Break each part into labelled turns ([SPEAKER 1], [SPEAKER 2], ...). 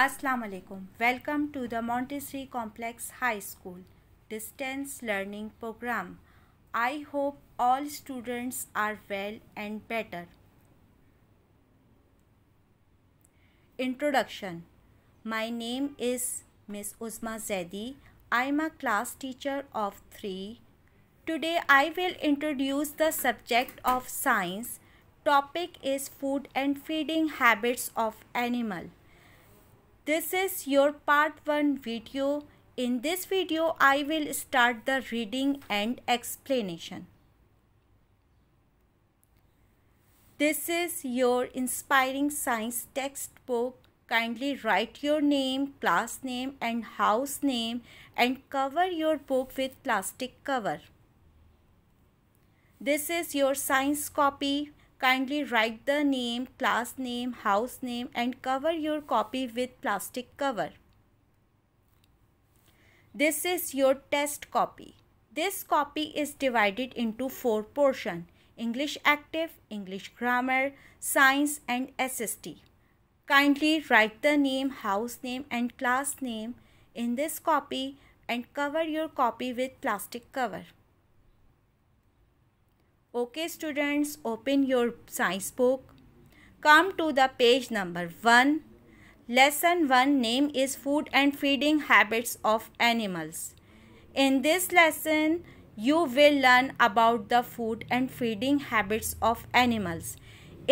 [SPEAKER 1] Assalamu alaikum. Welcome to the Montessori Complex High School Distance Learning Program. I hope all students are well and better. Introduction My name is Miss Uzma Zedi. I am a class teacher of 3. Today I will introduce the subject of science. Topic is food and feeding habits of animal. This is your part 1 video. In this video, I will start the reading and explanation. This is your inspiring science textbook. Kindly write your name, class name and house name and cover your book with plastic cover. This is your science copy. Kindly write the name, class name, house name and cover your copy with plastic cover. This is your test copy. This copy is divided into four portion: English Active, English Grammar, Science and SST. Kindly write the name, house name and class name in this copy and cover your copy with plastic cover. Okay students open your science book come to the page number one lesson one name is food and feeding habits of animals in this lesson you will learn about the food and feeding habits of animals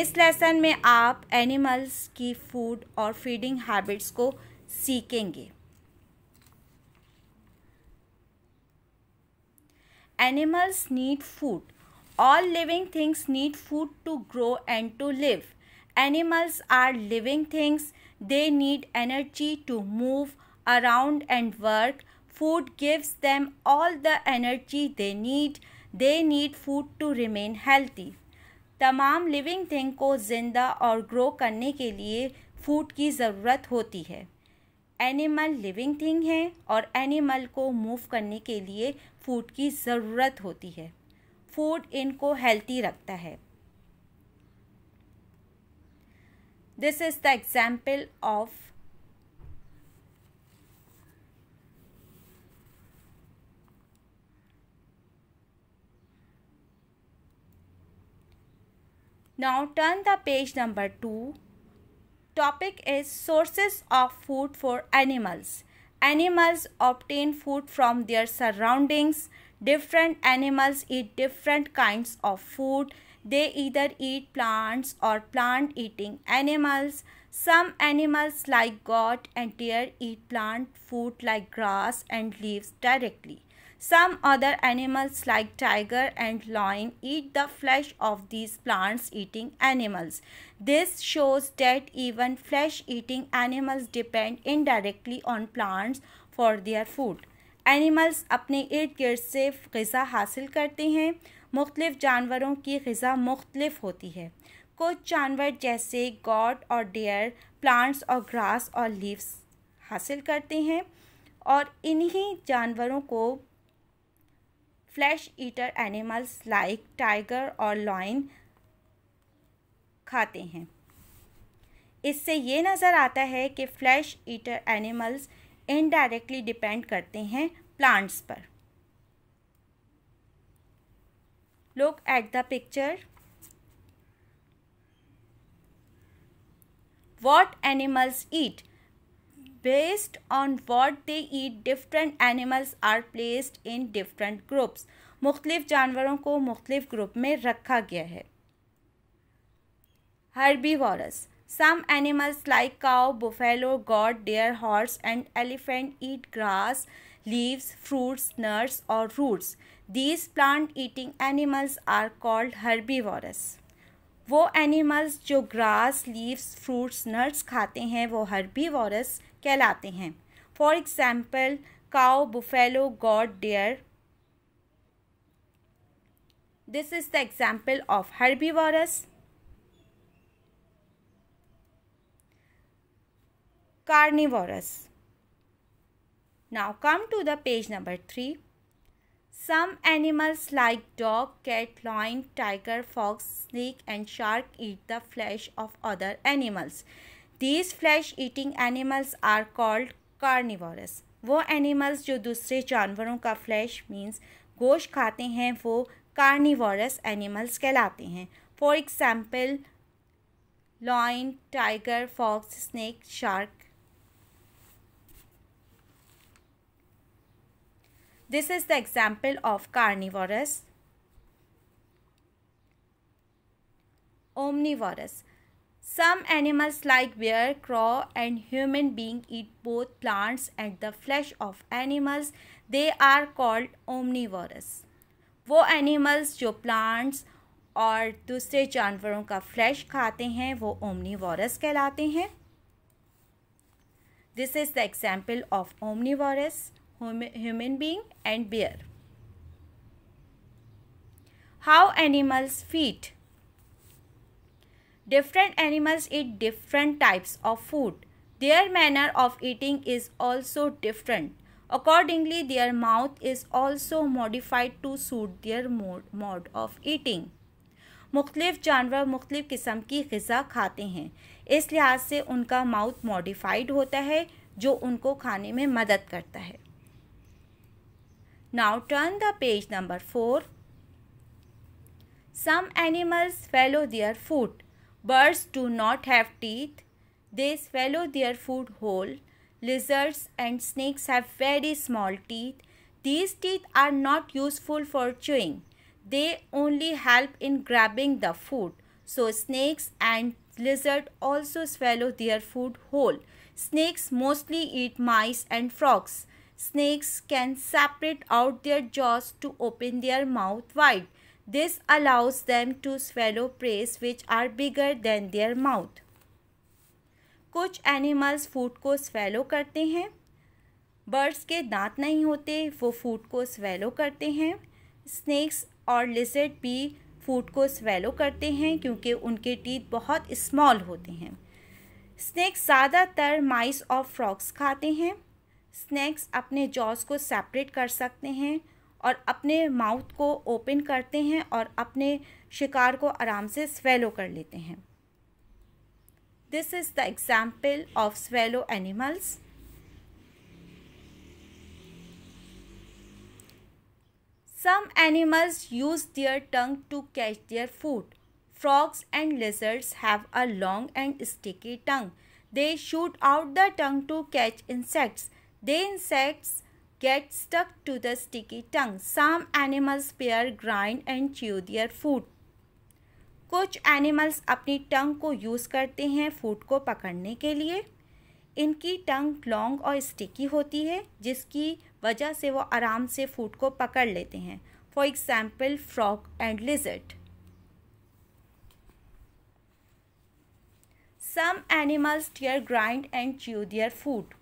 [SPEAKER 1] इस lesson में आप animals की food और feeding habits को सीखेंगे animals need food all living things need food to grow and to live animals are living things they need energy to move around and work food gives them all the energy they need they need food to remain healthy तमाम living thing को जिंदा और grow करने के लिए food की ज़रूरत होती है एनिमल लिविंग थिंग है और एनिमल को मूव करने के लिए फूड की ज़रूरत होती है फूड इनको हेल्थी रखता है this is the example of now turn the page number two topic is sources of food for animals animals obtain food from their surroundings Different animals eat different kinds of food. They either eat plants or plant-eating animals. Some animals like goat and deer eat plant food like grass and leaves directly. Some other animals like tiger and lion eat the flesh of these plants-eating animals. This shows that even flesh-eating animals depend indirectly on plants for their food. Animals अपने इर्द गिर्द से गज़ा हासिल करते हैं मुख्तलिफ़ जानवरों की गज़ा मुख्तलिफ होती है कुछ जानवर जैसे गॉड और डेयर प्लांट्स और ग्रास और लीव्स हासिल करते हैं और इन्हीं जानवरों को flesh eater animals like tiger और लॉइन खाते हैं इससे ये नज़र आता है कि flesh eater animals indirectly depend करते हैं प्लांट्स पर look at the picture what animals eat based on what they eat different animals are placed in different groups मुख्तलिफ जानवरों को मुख्तलिफ ग्रुप में रखा गया है हर्बी वॉरस Some animals like cow, buffalo, goat, deer, horse and elephant eat grass, leaves, fruits, nuts or roots. These plant-eating animals are called herbivores. वो animals जो ग्रास लीव्स फ्रूट्स नट्स खाते हैं वो हर्बीवोरस कहलाते हैं for example cow buffalo goat deer this is the example of herbivores carnivorous. Now come to the page number 3. Some animals like dog, cat, lion, tiger, fox, snake and shark eat the flesh of other animals. These flesh eating animals are called carnivorous. वो animals जो दूसरे जानवरों का flash means गोश्त खाते हैं वो carnivorous animals कहलाते हैं for example lion tiger fox snake shark This is the example of carnivorous. Omnivorous. Some animals like bear, crow and human being eat both plants and the flesh of animals. They are called omnivorous. वो animals जो plants और दूसरे जानवरों का flash खाते हैं वो omnivorous कहलाते हैं this is the example of omnivorous human being and bear. How animals feed? Different animals eat different types of food. Their manner of eating is also different. Accordingly, their mouth is also modified to suit their mode, mode of eating. मुख्तलिफ जानवर मुख्तलिफ किस्म की गज़ा खाते हैं इस लिहाज से उनका माउथ मॉडिफाइड होता है जो उनको खाने में मदद करता है Now turn the page number 4. Some animals swallow their food. Birds do not have teeth. They swallow their food whole. Lizards and snakes have very small teeth. These teeth are not useful for chewing. They only help in grabbing the food. So snakes and lizards also swallow their food whole. Snakes mostly eat mice and frogs. snakes can separate out their jaws to open their mouth wide. This allows them to swallow prey which are bigger than their mouth. कुछ animals food को swallow करते हैं birds के दांत नहीं होते वो food को स्वेलो करते हैं स्नैक्स और लिजर्ड भी फूड को स्वेलो करते हैं क्योंकि उनके टीथ बहुत स्मॉल होते हैं स्नैक्स ज़्यादातर माइस और फ्रॉक्स खाते हैं स्नैक्स अपने जॉस को सेपरेट कर सकते हैं और अपने माउथ को ओपन करते हैं और अपने शिकार को आराम से स्वेलो कर लेते हैं this is the example of swallow animals some animals use their tongue to catch their food frogs and lizards have a long and sticky tongue they shoot out the tongue to catch insects the insects get stuck to the sticky tongue. Some animals pair grind and chew their food. कुछ animals अपनी tongue को use करते हैं food को पकड़ने के लिए इनकी टंग लॉन्ग और स्टिकी होती है जिसकी वजह से वो आराम से फूड को पकड़ लेते हैं for example frog and lizard some animals deer grind and chew their food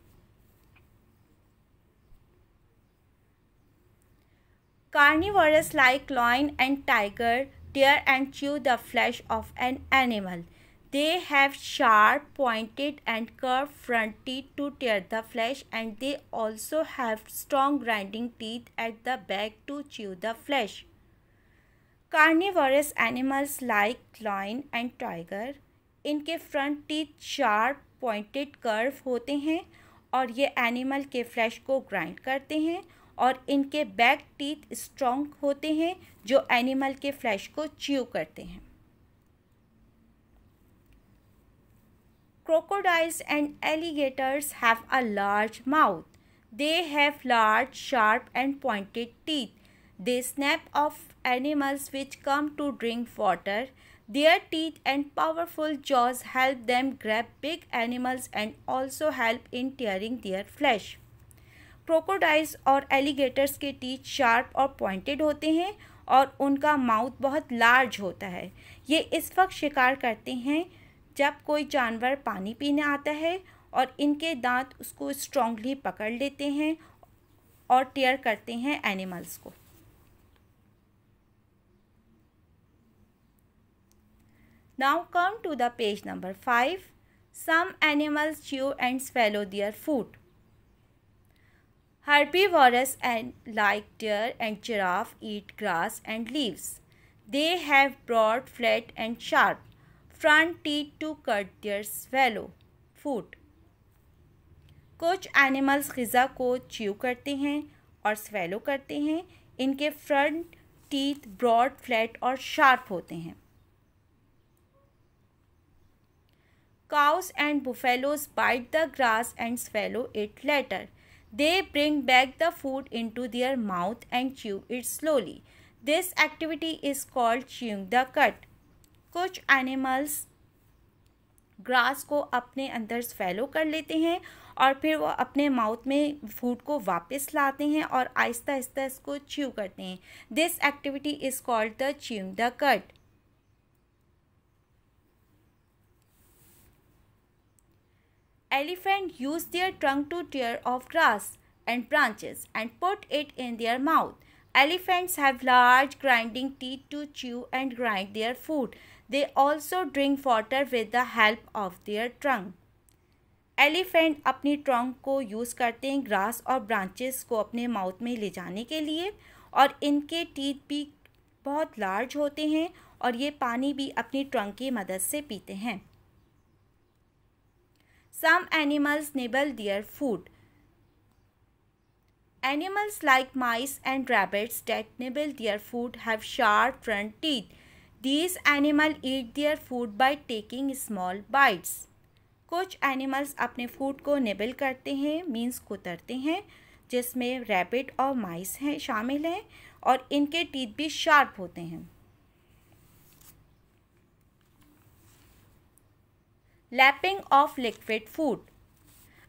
[SPEAKER 1] Carnivores like lion and tiger tear and chew the flesh of an animal. They have sharp, pointed and curved front teeth to tear the flesh and they also have strong grinding teeth at the back to chew the flesh. Carnivorous animals like lion and tiger, इनके front teeth sharp pointed curve होते हैं और ये animal के flash को grind करते हैं और इनके बैक टीथ स्ट्रॉन्ग होते हैं जो एनिमल के फ्लैश को च्यू करते हैं crocodiles and alligators have a large mouth they have large sharp and pointed teeth they snap off animals which come to drink water their teeth and powerful jaws help them grab big animals and also help in tearing their flesh crocodiles और alligators के teeth sharp और pointed होते हैं और उनका mouth बहुत large होता है ये इस वक्त शिकार करते हैं जब कोई जानवर पानी पीने आता है और इनके दांत उसको स्ट्रॉन्गली पकड़ लेते हैं और टेयर करते हैं एनिमल्स को now come to the page number five some animals chew and swallow their food herbivorous and like deer and giraffe eat grass and leaves. They have broad, flat and sharp front teeth to cut their swallow food. कुछ animals गज़ा को chew करते हैं और swallow करते हैं इनके front teeth broad flat और शार्प होते हैं cows and buffaloes bite the grass and swallow it later They bring back the food into their mouth and chew it slowly. This activity is called chewing the cud. कुछ animals grass को अपने अंदर फैलो कर लेते हैं और फिर वो अपने माउथ में फूड को वापस लाते हैं और आहिस्ता आहिस्ता इसको च्यू करते हैं this activity is called the chewing the cud elephant use their trunk to tear off grass and branches and put it in their mouth. Elephants have large grinding teeth to chew and grind their food. They also drink water with the help of their trunk. Elephant अपनी trunk को use करते हैं grass और branches को अपने mouth में ले जाने के लिए और इनके टीथ भी बहुत लार्ज होते हैं और ये पानी भी अपनी ट्रंक की मदद से पीते हैं Some animals nibble their food. Animals like mice and rabbits that nibble their food have sharp front teeth. These animals eat their food by taking small bites. कुछ एनिमल्स अपने फूड को निबल करते हैं मीन्स कुतरते हैं जिसमें rabbit और माइस हैं शामिल हैं और इनके टीथ भी शार्प होते हैं lapping of liquid food.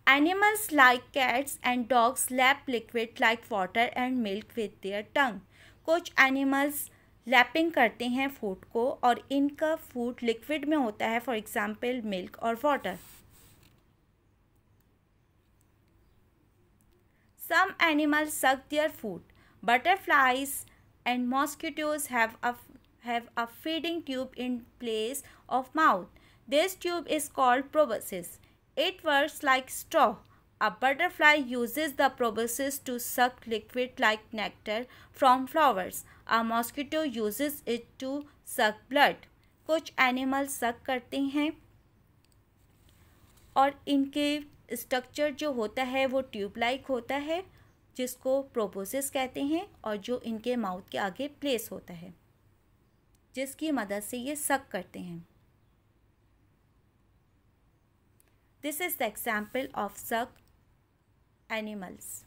[SPEAKER 1] Animals like cats and dogs lap liquid like water and milk with their tongue. कुछ animals lapping करते हैं food को और इनका food liquid में होता है for example milk or water. Some animals suck their food. Butterflies and mosquitoes have a, have a feeding tube in place of mouth. This tube is called proboscis. It works like straw. A butterfly uses the proboscis to suck liquid like nectar from flowers. A mosquito uses it to suck blood. कुछ animal suck करते हैं और इनके structure जो होता है वो tube like होता है जिसको प्रोपोसिस कहते हैं और जो इनके माउथ के आगे प्लेस होता है जिसकी मदद से ये सक करते हैं This is the example of suck animals.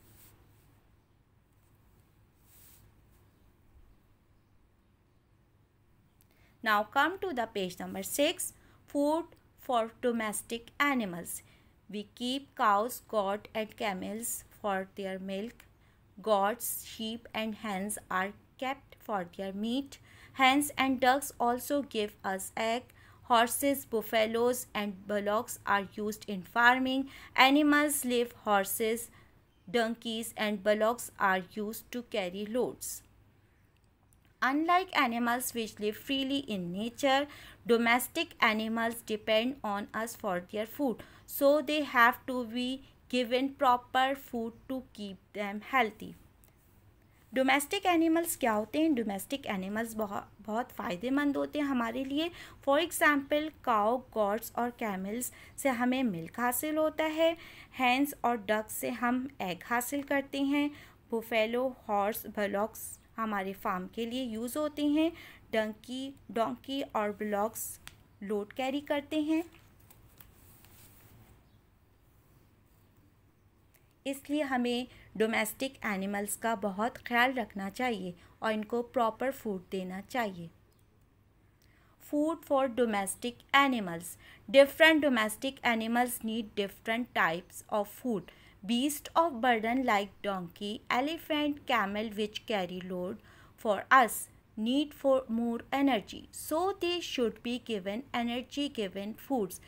[SPEAKER 1] Now come to the page number 6 food for domestic animals. We keep cows, goats, and camels for their milk. Goats, sheep and hens are kept for their meat. Hens and ducks also give us egg. Horses, buffaloes, and bullocks are used in farming. Animals live horses, donkeys, and bullocks are used to carry loads. Unlike animals which live freely in nature, domestic animals depend on us for their food. So they have to be given proper food to keep them healthy. Domestic animals क्या होते हैं domestic animals बहुत बहुत फ़ायदेमंद होते हैं हमारे लिए फॉर एग्ज़ाम्पल काओ गॉड्स और कैमल्स से हमें मिल्क हासिल होता है हैंस और डक से हम एग हासिल करते हैं बुफेलो हॉर्स बलॉक्स हमारे फार्म के लिए यूज़ होते हैं डंकी डोंकी और ब्लॉक्स लोड कैरी करते हैं इसलिए हमें डोमेस्टिक एनिमल्स का बहुत ख्याल रखना चाहिए और इनको प्रॉपर फूड देना चाहिए food for domestic animals different domestic animals need different types of food beast of burden like donkey elephant camel which carry load for us need for more energy so they should be given energy given foods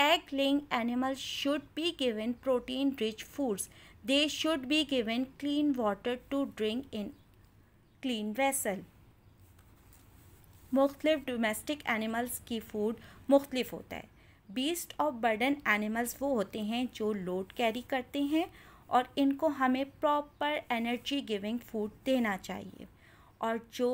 [SPEAKER 1] egg laying animals should be given protein rich foods they should be given clean water to drink in clean vessel मुख्तलिफ domestic animals की food मुख्तलिफ होता है beast of burden animals वो होते हैं जो load carry करते हैं और इनको हमें प्रॉपर एनर्जी गिविंग फूड देना चाहिए और जो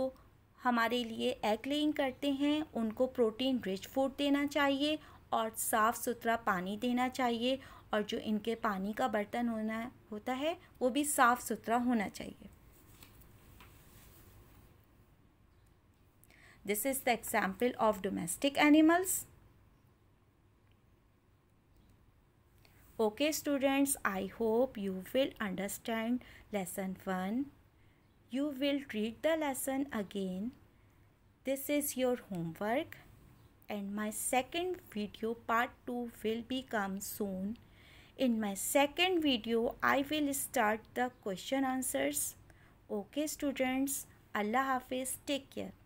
[SPEAKER 1] हमारे लिए एग लेइंग करते हैं उनको प्रोटीन रिच फूड देना चाहिए और साफ़ सुथरा पानी देना चाहिए और जो इनके पानी का बर्तन होना होता है वो भी साफ़ सुथरा होना चाहिए this is the example of domestic animals okay students I hope you will understand lesson one you will read the lesson again this is your homework and my second video part two will be come soon In my second video, I will start the question answers. Okay students, Allah Hafiz, take care.